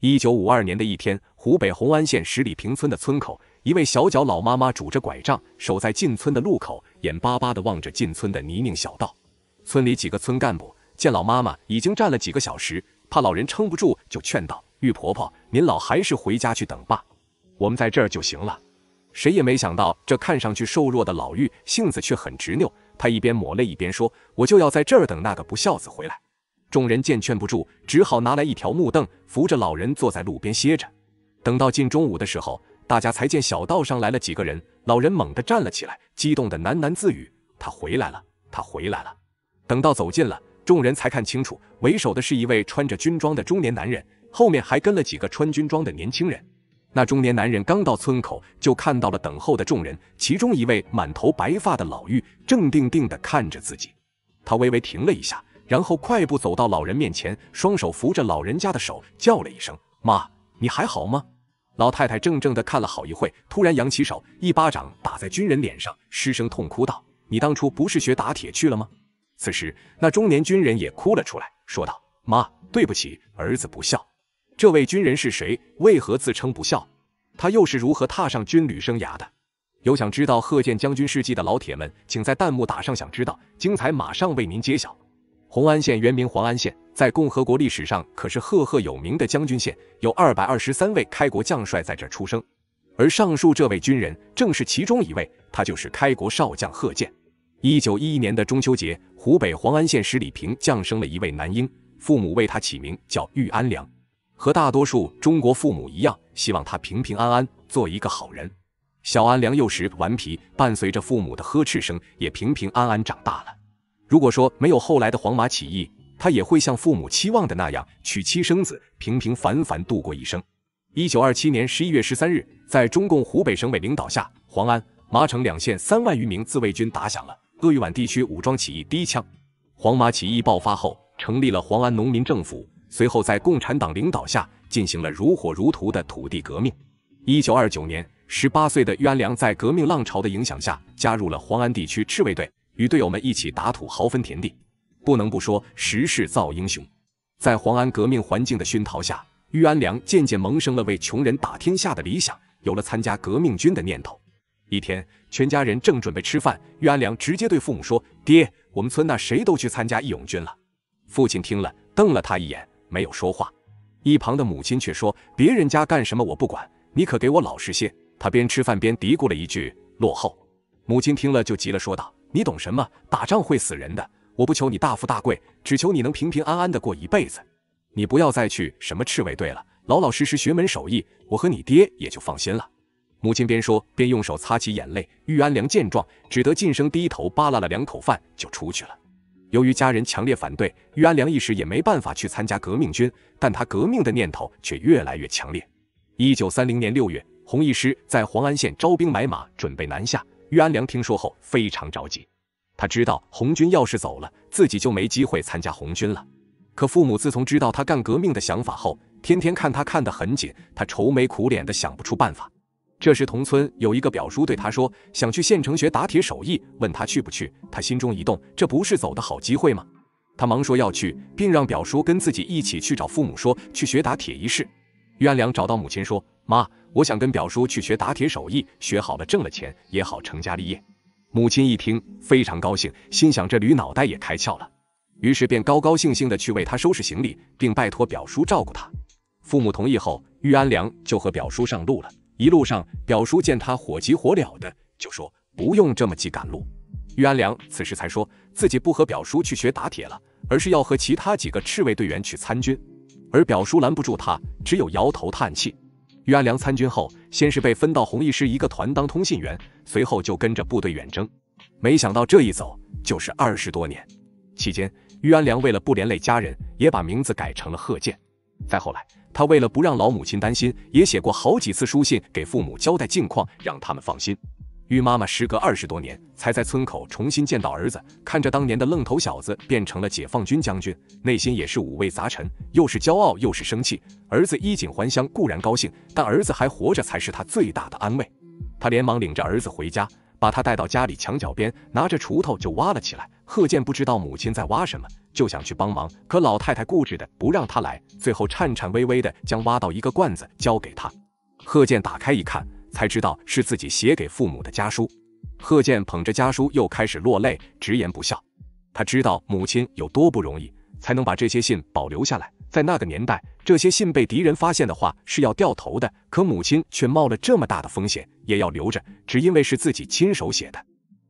一九五二年的一天，湖北红安县十里坪村的村口，一位小脚老妈妈拄着拐杖，守在进村的路口，眼巴巴地望着进村的泥泞小道。村里几个村干部见老妈妈已经站了几个小时，怕老人撑不住，就劝道：“玉婆婆，您老还是回家去等吧，我们在这儿就行了。”谁也没想到，这看上去瘦弱的老玉，性子却很执拗。她一边抹泪一边说：“我就要在这儿等那个不孝子回来。”众人见劝不住，只好拿来一条木凳，扶着老人坐在路边歇着。等到近中午的时候，大家才见小道上来了几个人。老人猛地站了起来，激动的喃喃自语：“他回来了，他回来了。”等到走近了，众人才看清楚，为首的是一位穿着军装的中年男人，后面还跟了几个穿军装的年轻人。那中年男人刚到村口，就看到了等候的众人，其中一位满头白发的老妪正定定地看着自己。他微微停了一下。然后快步走到老人面前，双手扶着老人家的手，叫了一声：“妈，你还好吗？”老太太怔怔的看了好一会，突然扬起手，一巴掌打在军人脸上，失声痛哭道：“你当初不是学打铁去了吗？”此时，那中年军人也哭了出来，说道：“妈，对不起，儿子不孝。”这位军人是谁？为何自称不孝？他又是如何踏上军旅生涯的？有想知道贺建将军事迹的老铁们，请在弹幕打上“想知道”，精彩马上为您揭晓。红安县原名黄安县，在共和国历史上可是赫赫有名的将军县，有二百二十三位开国将帅在这出生。而上述这位军人正是其中一位，他就是开国少将贺建。一九一一年的中秋节，湖北黄安县十里坪降生了一位男婴，父母为他起名叫玉安良。和大多数中国父母一样，希望他平平安安做一个好人。小安良幼时顽皮，伴随着父母的呵斥声，也平平安安长大了。如果说没有后来的黄麻起义，他也会像父母期望的那样娶妻生子，平平凡凡度过一生。一九二七年十一月十三日，在中共湖北省委领导下，黄安、麻城两县三万余名自卫军打响了鄂豫皖地区武装起义第一枪。黄麻起义爆发后，成立了黄安农民政府，随后在共产党领导下，进行了如火如荼的土地革命。一九二九年，十八岁的于安良在革命浪潮的影响下，加入了黄安地区赤卫队。与队友们一起打土豪分田地，不能不说时势造英雄。在黄安革命环境的熏陶下，于安良渐渐萌生了为穷人打天下的理想，有了参加革命军的念头。一天，全家人正准备吃饭，于安良直接对父母说：“爹，我们村那谁都去参加义勇军了。”父亲听了，瞪了他一眼，没有说话。一旁的母亲却说：“别人家干什么我不管，你可给我老实些。”他边吃饭边嘀咕了一句：“落后。”母亲听了就急了，说道。你懂什么？打仗会死人的。我不求你大富大贵，只求你能平平安安的过一辈子。你不要再去什么赤卫队了，老老实实学门手艺，我和你爹也就放心了。母亲边说边用手擦起眼泪。玉安良见状，只得噤声，低头扒拉了两口饭就出去了。由于家人强烈反对，玉安良一时也没办法去参加革命军，但他革命的念头却越来越强烈。一九三零年六月，红一师在黄安县招兵买马，准备南下。于安良听说后非常着急，他知道红军要是走了，自己就没机会参加红军了。可父母自从知道他干革命的想法后，天天看他看得很紧，他愁眉苦脸的想不出办法。这时同村有一个表叔对他说，想去县城学打铁手艺，问他去不去。他心中一动，这不是走的好机会吗？他忙说要去，并让表叔跟自己一起去找父母说去学打铁一事。于安良找到母亲说。妈，我想跟表叔去学打铁手艺，学好了挣了钱也好成家立业。母亲一听非常高兴，心想这驴脑袋也开窍了，于是便高高兴兴的去为他收拾行李，并拜托表叔照顾他。父母同意后，玉安良就和表叔上路了。一路上，表叔见他火急火燎的，就说不用这么急赶路。玉安良此时才说自己不和表叔去学打铁了，而是要和其他几个赤卫队员去参军，而表叔拦不住他，只有摇头叹气。于安良参军后，先是被分到红一师一个团当通信员，随后就跟着部队远征。没想到这一走就是二十多年。期间，于安良为了不连累家人，也把名字改成了贺建。再后来，他为了不让老母亲担心，也写过好几次书信给父母交代近况，让他们放心。玉妈妈时隔二十多年，才在村口重新见到儿子，看着当年的愣头小子变成了解放军将军，内心也是五味杂陈，又是骄傲又是生气。儿子衣锦还乡固然高兴，但儿子还活着才是他最大的安慰。他连忙领着儿子回家，把他带到家里墙角边，拿着锄头就挖了起来。贺建不知道母亲在挖什么，就想去帮忙，可老太太固执的不让他来，最后颤颤巍巍的将挖到一个罐子交给他。贺建打开一看。才知道是自己写给父母的家书。贺建捧着家书又开始落泪，直言不孝。他知道母亲有多不容易，才能把这些信保留下来。在那个年代，这些信被敌人发现的话是要掉头的，可母亲却冒了这么大的风险也要留着，只因为是自己亲手写的。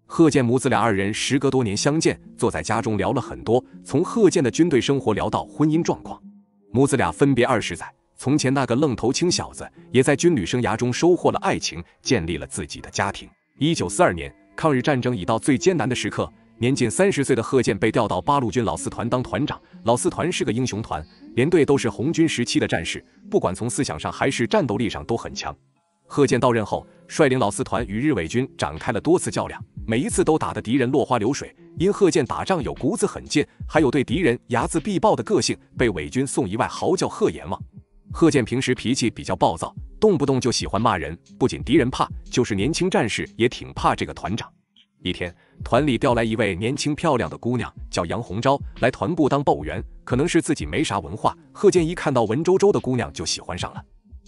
贺建母子俩二人时隔多年相见，坐在家中聊了很多，从贺建的军队生活聊到婚姻状况。母子俩分别二十载。从前那个愣头青小子，也在军旅生涯中收获了爱情，建立了自己的家庭。一九四二年，抗日战争已到最艰难的时刻，年近三十岁的贺建被调到八路军老四团当团长。老四团是个英雄团，连队都是红军时期的战士，不管从思想上还是战斗力上都很强。贺建到任后，率领老四团与日伪军展开了多次较量，每一次都打得敌人落花流水。因贺建打仗有骨子狠劲，还有对敌人睚眦必报的个性，被伪军送一外号叫“贺阎王”。贺建平时脾气比较暴躁，动不动就喜欢骂人，不仅敌人怕，就是年轻战士也挺怕这个团长。一天，团里调来一位年轻漂亮的姑娘，叫杨红昭，来团部当报务员。可能是自己没啥文化，贺建一看到文绉绉的姑娘就喜欢上了。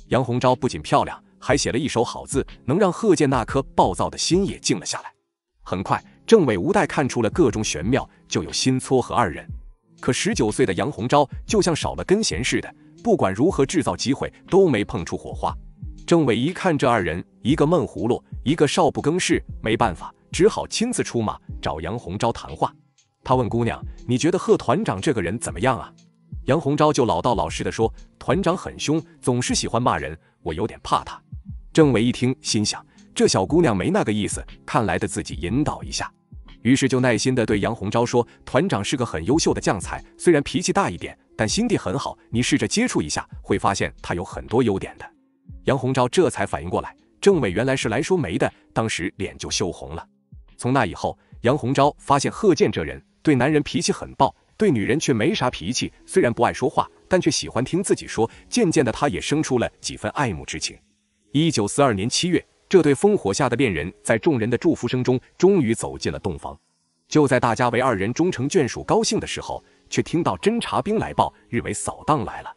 杨红昭不仅漂亮，还写了一手好字，能让贺建那颗暴躁的心也静了下来。很快，政委吴代看出了各种玄妙，就有心撮合二人。可十九岁的杨红昭就像少了根弦似的。不管如何制造机会，都没碰出火花。政委一看这二人，一个闷葫芦，一个少不更事，没办法，只好亲自出马找杨洪昭谈话。他问姑娘：“你觉得贺团长这个人怎么样啊？”杨洪昭就老道老实的说：“团长很凶，总是喜欢骂人，我有点怕他。”政委一听，心想：这小姑娘没那个意思，看来得自己引导一下。于是就耐心的对杨洪昭说：“团长是个很优秀的将才，虽然脾气大一点。”但心地很好，你试着接触一下，会发现他有很多优点的。杨洪昭这才反应过来，政委原来是来说媒的，当时脸就羞红了。从那以后，杨洪昭发现贺建这人对男人脾气很暴，对女人却没啥脾气。虽然不爱说话，但却喜欢听自己说。渐渐的，他也生出了几分爱慕之情。一九四二年七月，这对烽火下的恋人，在众人的祝福声中，终于走进了洞房。就在大家为二人终成眷属高兴的时候，却听到侦察兵来报，日伪扫荡来了。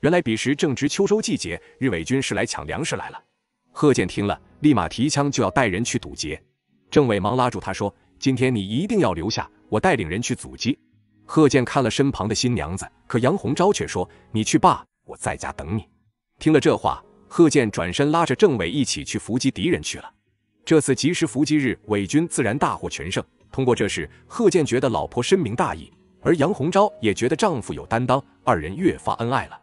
原来彼时正值秋收季节，日伪军是来抢粮食来了。贺建听了，立马提枪就要带人去堵截。政委忙拉住他说：“今天你一定要留下，我带领人去阻击。”贺建看了身旁的新娘子，可杨洪昭却说：“你去吧，我在家等你。”听了这话，贺建转身拉着政委一起去伏击敌人去了。这次及时伏击日伪军，自然大获全胜。通过这事，贺建觉得老婆深明大义。而杨洪昭也觉得丈夫有担当，二人越发恩爱了。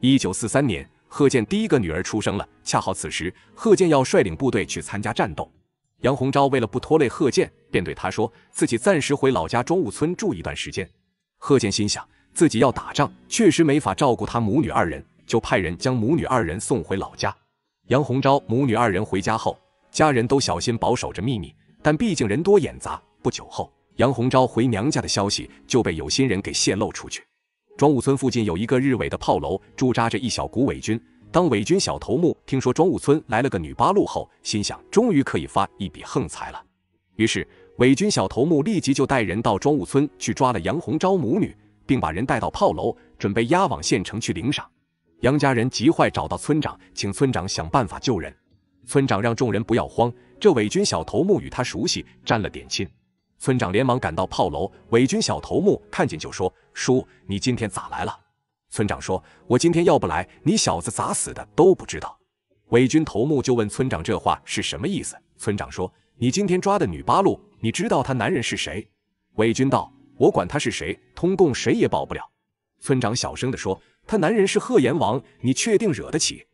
一九四三年，贺建第一个女儿出生了，恰好此时贺建要率领部队去参加战斗，杨洪昭为了不拖累贺建，便对他说自己暂时回老家庄务村住一段时间。贺建心想自己要打仗，确实没法照顾他母女二人，就派人将母女二人送回老家。杨洪昭母女二人回家后，家人都小心保守着秘密，但毕竟人多眼杂，不久后。杨洪昭回娘家的消息就被有心人给泄露出去。庄务村附近有一个日伪的炮楼，驻扎着一小股伪军。当伪军小头目听说庄务村来了个女八路后，心想终于可以发一笔横财了。于是，伪军小头目立即就带人到庄务村去抓了杨洪昭母女，并把人带到炮楼，准备押往县城去领赏。杨家人急坏，找到村长，请村长想办法救人。村长让众人不要慌，这伪军小头目与他熟悉，沾了点亲。村长连忙赶到炮楼，伪军小头目看见就说：“叔，你今天咋来了？”村长说：“我今天要不来，你小子咋死的都不知道。”伪军头目就问村长：“这话是什么意思？”村长说：“你今天抓的女八路，你知道她男人是谁？”伪军道：“我管他是谁，通共谁也保不了。”村长小声的说：“他男人是贺延王，你确定惹得起？”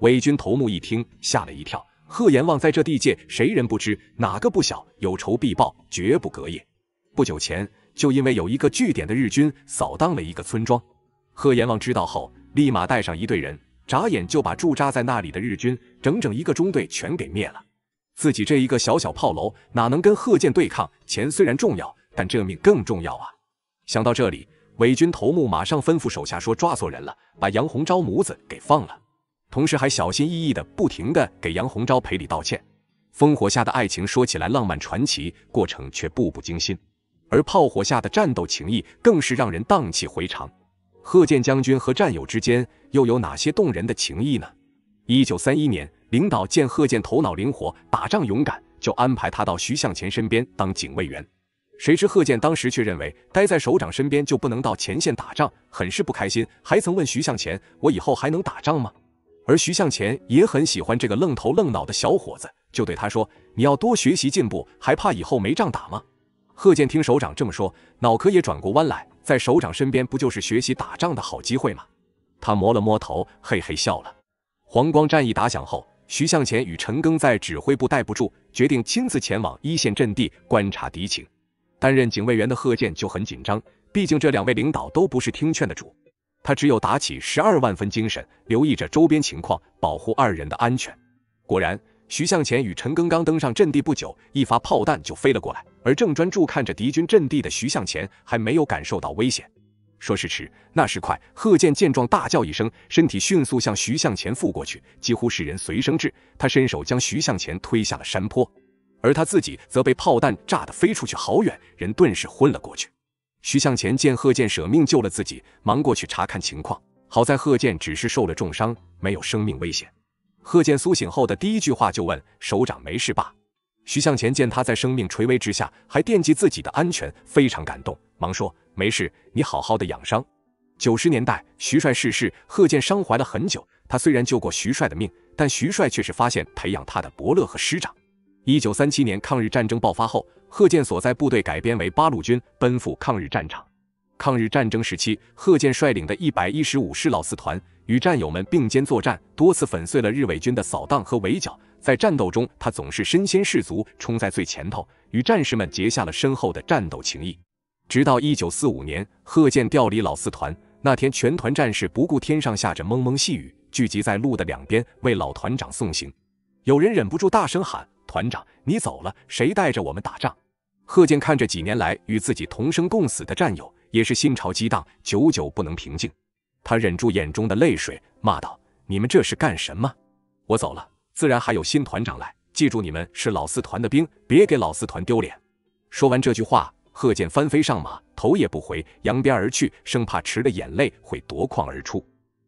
伪军头目一听，吓了一跳。贺阎王在这地界，谁人不知，哪个不晓？有仇必报，绝不隔夜。不久前，就因为有一个据点的日军扫荡了一个村庄，贺阎王知道后，立马带上一队人，眨眼就把驻扎在那里的日军整整一个中队全给灭了。自己这一个小小炮楼，哪能跟贺建对抗？钱虽然重要，但这命更重要啊！想到这里，伪军头目马上吩咐手下说：“抓错人了，把杨洪昭母子给放了。”同时还小心翼翼的不停的给杨红昭赔礼道歉。烽火下的爱情说起来浪漫传奇，过程却步步惊心；而炮火下的战斗情谊更是让人荡气回肠。贺建将军和战友之间又有哪些动人的情谊呢？一九三一年，领导见贺建头脑灵活，打仗勇敢，就安排他到徐向前身边当警卫员。谁知贺建当时却认为待在首长身边就不能到前线打仗，很是不开心，还曾问徐向前：“我以后还能打仗吗？”而徐向前也很喜欢这个愣头愣脑的小伙子，就对他说：“你要多学习进步，还怕以后没仗打吗？”贺建听首长这么说，脑壳也转过弯来，在首长身边不就是学习打仗的好机会吗？他摸了摸头，嘿嘿笑了。黄光战役打响后，徐向前与陈赓在指挥部待不住，决定亲自前往一线阵地观察敌情。担任警卫员的贺建就很紧张，毕竟这两位领导都不是听劝的主。他只有打起十二万分精神，留意着周边情况，保护二人的安全。果然，徐向前与陈赓刚登上阵地不久，一发炮弹就飞了过来。而正专注看着敌军阵地的徐向前还没有感受到危险。说时迟，那时快，贺建见状大叫一声，身体迅速向徐向前扑过去，几乎是人随声至。他伸手将徐向前推下了山坡，而他自己则被炮弹炸得飞出去好远，人顿时昏了过去。徐向前见贺建舍命救了自己，忙过去查看情况。好在贺建只是受了重伤，没有生命危险。贺建苏醒后的第一句话就问：“首长没事吧？”徐向前见他在生命垂危之下还惦记自己的安全，非常感动，忙说：“没事，你好好的养伤。”九十年代，徐帅逝世，贺建伤怀了很久。他虽然救过徐帅的命，但徐帅却是发现培养他的伯乐和师长。一九三七年抗日战争爆发后。贺建所在部队改编为八路军，奔赴抗日战场。抗日战争时期，贺建率领的一百一十五师老四团与战友们并肩作战，多次粉碎了日伪军的扫荡和围剿。在战斗中，他总是身先士卒，冲在最前头，与战士们结下了深厚的战斗情谊。直到一九四五年，贺建调离老四团那天，全团战士不顾天上下着蒙蒙细雨，聚集在路的两边为老团长送行。有人忍不住大声喊：“团长，你走了，谁带着我们打仗？”贺建看着几年来与自己同生共死的战友，也是心潮激荡，久久不能平静。他忍住眼中的泪水，骂道：“你们这是干什么？我走了，自然还有新团长来。记住，你们是老四团的兵，别给老四团丢脸。”说完这句话，贺建翻飞上马，头也不回，扬鞭而去，生怕迟的眼泪会夺眶而出。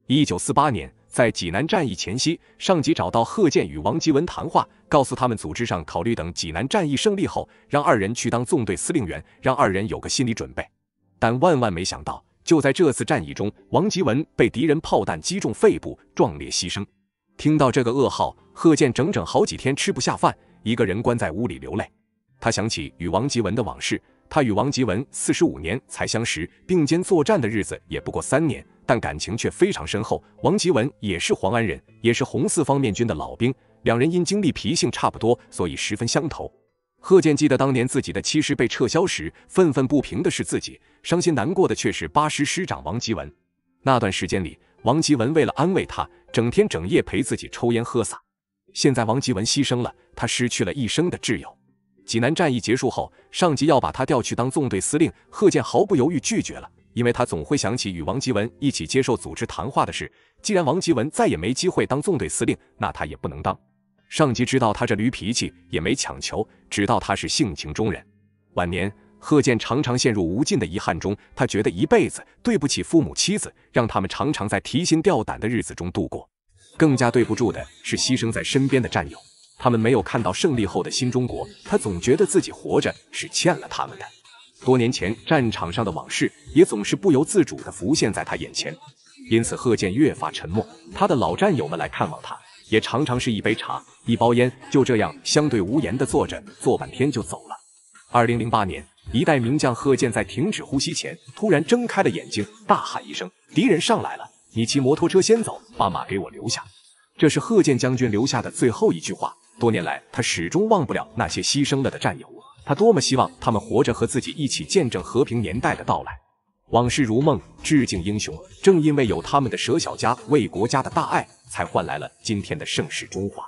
一九四八年。在济南战役前夕，上级找到贺建与王吉文谈话，告诉他们组织上考虑等济南战役胜利后，让二人去当纵队司令员，让二人有个心理准备。但万万没想到，就在这次战役中，王吉文被敌人炮弹击中肺部，壮烈牺牲。听到这个噩耗，贺建整整好几天吃不下饭，一个人关在屋里流泪。他想起与王吉文的往事。他与王吉文四十五年才相识，并肩作战的日子也不过三年，但感情却非常深厚。王吉文也是黄安人，也是红四方面军的老兵，两人因经历、脾性差不多，所以十分相投。贺建记得当年自己的七师被撤销时，愤愤不平的是自己，伤心难过的却是八师师长王吉文。那段时间里，王吉文为了安慰他，整天整夜陪自己抽烟喝洒。现在王吉文牺牲了，他失去了一生的挚友。济南战役结束后，上级要把他调去当纵队司令，贺建毫不犹豫拒绝了，因为他总会想起与王吉文一起接受组织谈话的事。既然王吉文再也没机会当纵队司令，那他也不能当。上级知道他这驴脾气，也没强求，只道他是性情中人。晚年，贺建常常陷入无尽的遗憾中，他觉得一辈子对不起父母、妻子，让他们常常在提心吊胆的日子中度过。更加对不住的是牺牲在身边的战友。他们没有看到胜利后的新中国，他总觉得自己活着是欠了他们的。多年前战场上的往事也总是不由自主地浮现在他眼前，因此贺建越发沉默。他的老战友们来看望他，也常常是一杯茶，一包烟，就这样相对无言地坐着，坐半天就走了。二零零八年，一代名将贺建在停止呼吸前，突然睁开了眼睛，大喊一声：“敌人上来了！你骑摩托车先走，把马给我留下。”这是贺建将军留下的最后一句话。多年来，他始终忘不了那些牺牲了的战友。他多么希望他们活着，和自己一起见证和平年代的到来。往事如梦，致敬英雄。正因为有他们的舍小家为国家的大爱，才换来了今天的盛世中华。